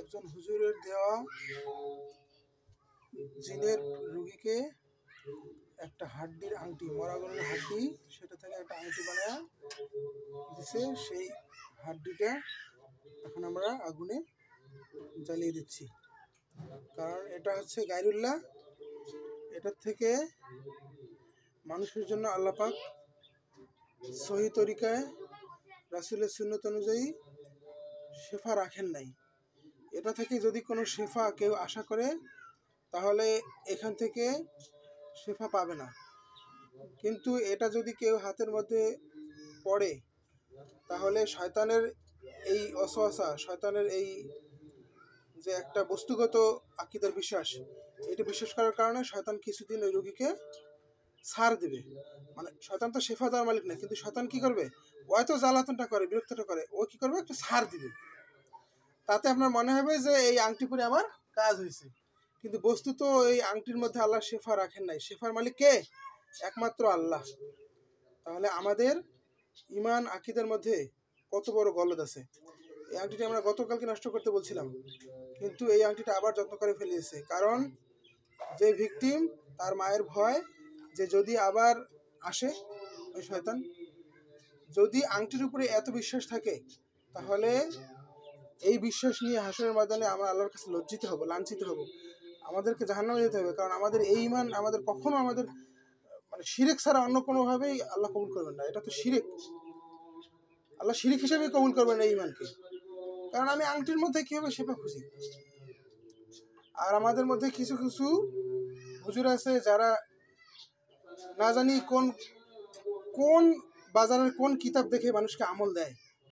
একজন হুজুরের দেওয়া জিনের রুগীকে একটা হাড্ডির আংটি মরা গরুর হাড্ডি সেটা থেকে একটা আংটি বানায় দিছে সেই হাড্ডিটা এখন আমরা আগুনে জ্বালিয়ে দিচ্ছি কারণ এটা হচ্ছে গাইরুল্লাহ এটার থেকে মানুষের জন্য আল্লাপাক সহি তরিকায় রাসুলের সুন্নত অনুযায়ী শেফা রাখেন নাই এটা থেকে যদি কোনো শেফা কেউ আশা করে তাহলে এখান থেকে শেফা পাবে না কিন্তু এটা যদি কেউ হাতের মধ্যে পড়ে তাহলে শয়তানের এই অসহসা শয়তানের এই যে একটা বস্তুগত আকিদার বিশ্বাস এটা বিশ্বাস করার কারণে শয়তান কিছুদিন ওই রোগীকে সার দিবে মানে শয়তান তো শেফা দেওয়ার মালিক না কিন্তু শয়তান কি করবে হয়তো জ্বালাতনটা করে বিরক্তটা করে ও কি করবে একটু সার দিবে তাতে আপনার মনে হবে যে এই আংটি পরে আমার কাজ হয়েছে কিন্তু বস্তু তো এই আংটির মধ্যে আল্লাহ শেফা রাখেন নাই শেফার মালিক কে একমাত্র আল্লাহ তাহলে আমাদের ইমান আকিদের মধ্যে কত বড় গলদ আছে এই আংটিটি আমরা গতকালকে নষ্ট করতে বলছিলাম কিন্তু এই আংটিটা আবার যত্ন করে ফেলিয়েছে কারণ যে ভিকটিম তার মায়ের ভয় যে যদি আবার আসে ওই শয়তান যদি আংটির উপরে এত বিশ্বাস থাকে তাহলে এই বিশ্বাস নিয়ে হাসনের ময়দানে আমরা আল্লাহর কাছে লজ্জিত হব লাঞ্ছিত হব আমাদেরকে জাহান্নামে যেতে হবে কারণ আমাদের এই ইমান আমাদের কখনো আমাদের মানে শিরেক ছাড়া অন্য কোনোভাবেই আল্লাহ কবুল করবেন না এটা তো শিরেক আল্লাহ শিরিক হিসেবে কবুল করবেন এই ইমানকে কারণ আমি আংটির মধ্যে কী হবে সেটা খুঁজি আর আমাদের মধ্যে কিছু কিছু হুজুর আছে যারা না জানি কোন কোন বাজারের কোন কিতাব দেখে মানুষকে আমল দেয়